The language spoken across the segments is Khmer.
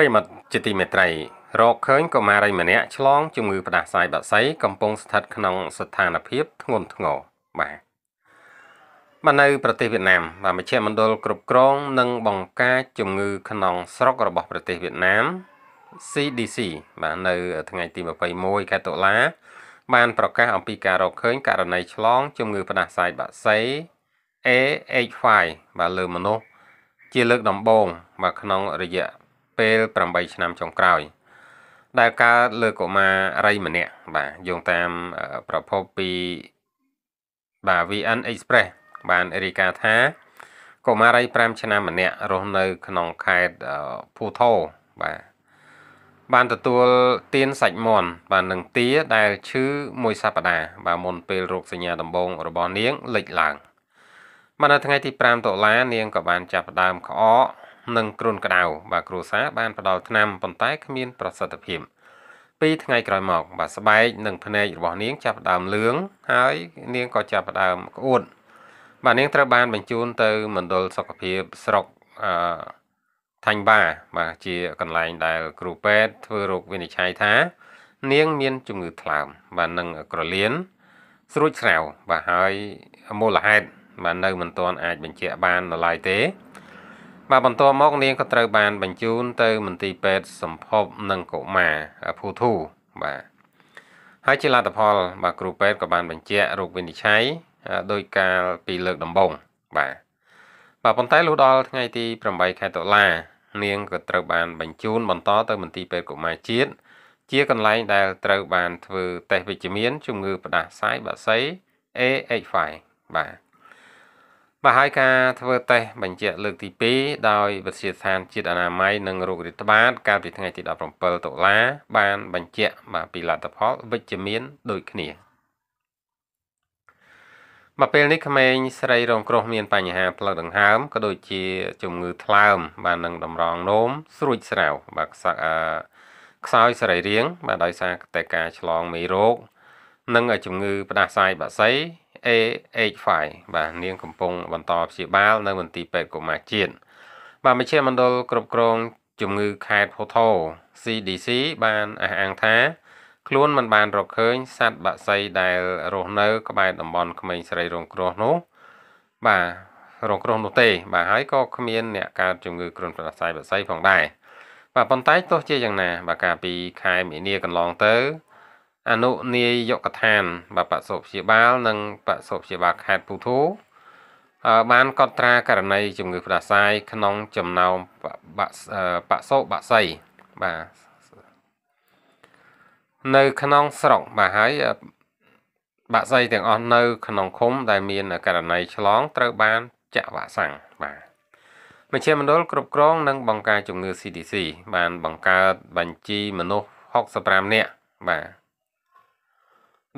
ប្រិមត្តជាទីមេត្រីរកឃើញកុមារីម្នាក់ឆ្លងជំងឺផ្ដាសាយបាក់សីកំពុងស្ថិតក្នុងស្ថានភាពធ្ងន់ធ្ងរបាទមកនៅ ប្រទេសវៀតណាមបាទមជ្ឈមណ្ឌលគ្រប់គ្រងនិងបង្ការ ជំងឺ ក្នុងស្រុករបស់ប្រទេសវៀតណាម CDC បាទនៅថ្ងៃទី21ខែតុលា បានប្រកាសអំពីការរកឃើញករណី ឆ្លងជំងឺ ផ្ដាសាយបាក់សី AH5 បាទលើមនុស្សជាលើកដំបូង បាទក្នុងរយៈពេល8ឆ្នាំចុងក្រោយ ដែលកើតលើកុមារីម្នាក់បាទយោងតាមប្រភពពីបាទ VN Express បានរាយការណ៍ថាកុមារី5ឆ្នាំម្នាក់រស់នៅ ក្នុងខេត្តភូថោបាទបានទទួលទៀនសាច់មន់បាទនឹងទា ដែលឈឺមួយសប្តាហ៍បាទមុនពេលរោគសញ្ញាដំបូងរបស់នាងលេចឡើងបាននៅថ្ងៃទី5តុលានាងក៏បានចាប់ផ្ដើមក្អកនិងគ្រុនក្តៅបាទគ្រួសារបានផ្ដល់ថ្នាំប៉ុន្តែគ្មានប្រសិទ្ធភាពពីថ្ងៃក្រោយមក បាទស្បែកនិងភ្នែករបស់នាង ចាប់ផ្ដើមលឿងហើយនាងក៏ចាប់ផ្ដើមក្អួតបាទនាងត្រូវបានបញ្ជូនទៅមណ្ឌលសុខភាពស្រុកអឺថាញ់បាបាទជាកន្លែងដែលគ្រូពេទ្យធ្វើរោគវិនិច្ឆ័យថា នាងមានជំងឺថ្លើម បាទនិងក្រលៀនស្រួចស្រាវបាទហើយមូលហេតុបាទនៅមិនទាន់អាចបញ្ជាក់បាននៅឡើយទេបាទបន្ទាប់មក នាងក៏ត្រូវ បានបញ្ជូនទៅមន្ទីរពេទ្យសម្ភពនិងកុមារភូធូបាទហើយជាលទ្ធផលបាទគ្រូពេទ្យក៏បាន បញ្ជាក់រោគវិនិច្ឆ័យដោយកាលពីលើកដំបូងបាទបាទប៉ុន្តែលុះដល់ថ្ងៃទី8ខែតុលានាងក៏ត្រូវបានបញ្ជូនបន្តទៅមន្ទីរពេទ្យកុមារជាតិជាកន្លែងដែលត្រូវបានធ្វើតេស្តវិជ្ជមានជំងឺផ្ដាសាយបាក់សី AH5 បាទបាទហើយការធ្វើតេស្តបញ្ជាក់លើកទី2ដោយវិទ្យាស្ថានជាតិអនាម័យនិងរោគរាតត្បាត កាលពីថ្ងៃទី17តុលា បានបញ្ជាក់បាទពីលទ្ធផលវិជ្ជមាន ដូចគ្នាមកពេលនេះក្មេងស្រីរងគ្រោះមាន បញ្ហា ផ្លូវដង្ហើមក៏ដូចជាជំងឺថ្លើម បាទនឹងតម្រងនោមស្រួចស្រាវបាទខ្សោយខ្សោយសរីរាង្គបាទដោយសារតែការឆ្លងមេរោគនិងជំងឺផ្ដាសាយបាក់សី AH5 បាទនាងកំពុងបន្តព្យាបាលនៅមន្ទីរពេទ្យកុមារជាតិបាទមជ្ឈមណ្ឌលគ្រប់គ្រង ជំងឺខេត្តហូថូ CDC បានអះអាងថាខ្លួនមិនបានរកឃើញសត្វបក្សីដែលរស់នៅ ក្បែរតំបន់ក្មេងស្រីរងគ្រោះនោះបាទរងគ្រោះនោះទេ បាទហើយក៏គ្មានអ្នកកើតជំងឺគ្រុនផ្ដាសាយបក្សីផងដែរបាទប៉ុន្តែទោះជាយ៉ាងណា បាទកាលពី ខែមីនាកន្លងទៅអនុនាយកដ្ឋានបបសុព្យាបាលនិងបសុព្យាបាលខេត្តពូធូបានកត់ត្រាករណី ជំងឺ ផ្ដាសាយក្នុង ចំណោមបសុបក្សីបាទនៅក្នុងស្រុកបាទហើយបាក់សីទាំងអស់នៅក្នុងឃុំដែលមាន ករណី ឆ្លងត្រូវ បានចាក់វ៉ាក់សាំងបាទមជ្ឈមណ្ឌលគ្រប់គ្រង និងបង្ការជំងឺ CDC បាន បង្កើតបញ្ជីមនុស្ស65នាក់បាទ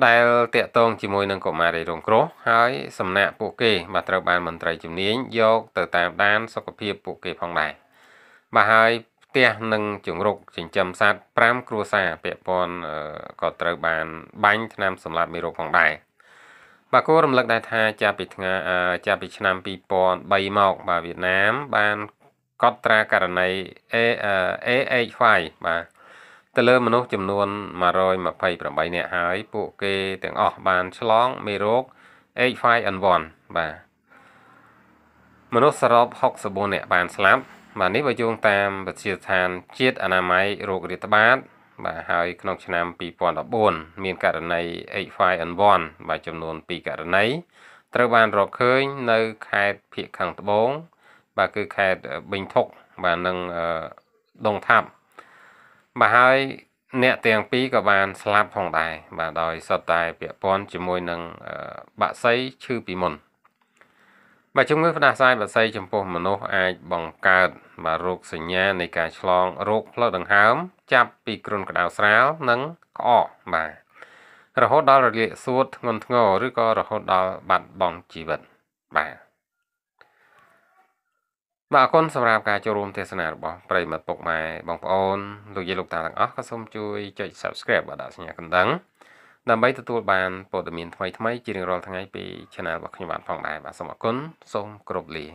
ដែលតាក់ទងជាមួយនឹងកុមារីរងគ្រោះហើយសំណាក់ពួកគេបាទត្រូវបានមន្ត្រីជំនាញយក ទៅតាមដាន សុខភាពពួកគេផងដែរបាទហើយផ្ទះនិងជង្រុកចិញ្ចឹមសត្វ5គ្រួសារពាក់ព័ន្ធក៏ត្រូវបានបាញ់ថ្នាំសម្លាប់មេរោគផងដែរបាទគួររំលឹកដែរថាចាប់ពីថ្ងៃចាប់ពីឆ្នាំ2003មកបាទវៀតណាមបានកត់ត្រាករណី AHY បាទទៅលើមនុស្សចំនួន128នាក់ហើយពួកគេទាំងអស់បានឆ្លងមេរោគ H5N1 បាទមនុស្សសរុប64នាក់បានស្លាប់បាទនេះបើយោងតាមវិទ្យាស្ថាន ជាតិអនាម័យរោគរាតត្បាត បាទហើយក្នុង ឆ្នាំ2014មានករណី H5N1 បាទចំនួន2ករណី ត្រូវបានរកឃើញនៅខេត្តភៀកខាងត្បូងបាទគឺខេត្តបិញថុកបាទនិងដងថាប់បាទហើយ អ្នកទាំងពីរក៏បានស្លាប់ផងដែរបាទដោយសតតែពាក់ព័ន្ធជាមួយនឹងបាក់សីឈឺពីមុនបាទជំងឺផ្ដាសាយបាក់សីចំពោះមនុស្សអាចបង្កើត បាទរោគសញ្ញានៃការឆ្លងរោគផ្លូវដង្ហើម ចាប់ពីគ្រុនក្តៅស្រាលនិងក្អកបាទរហូតដល់រលាកសួតធ្ងន់ធ្ងរឬក៏រហូតដល់បាត់បង់ជីវិតបាទបាទអរគុណសម្រាប់ការចូលរួមទេសនារបស់ប្រិយមិត្តពុកម៉ែបងប្អូនលោកយាយលោកតាទាំងអស់ក៏សូមជួយចុច Subscribe បាទដាក់សញ្ញាកណ្ដឹងដើម្បីទទួលបានព័ត៌មានថ្មីៗជារៀងរាល់ថ្ងៃពី Channel របស់ខ្ញុំបានផងដែរបាទសូមអរគុណសូមគោរពលា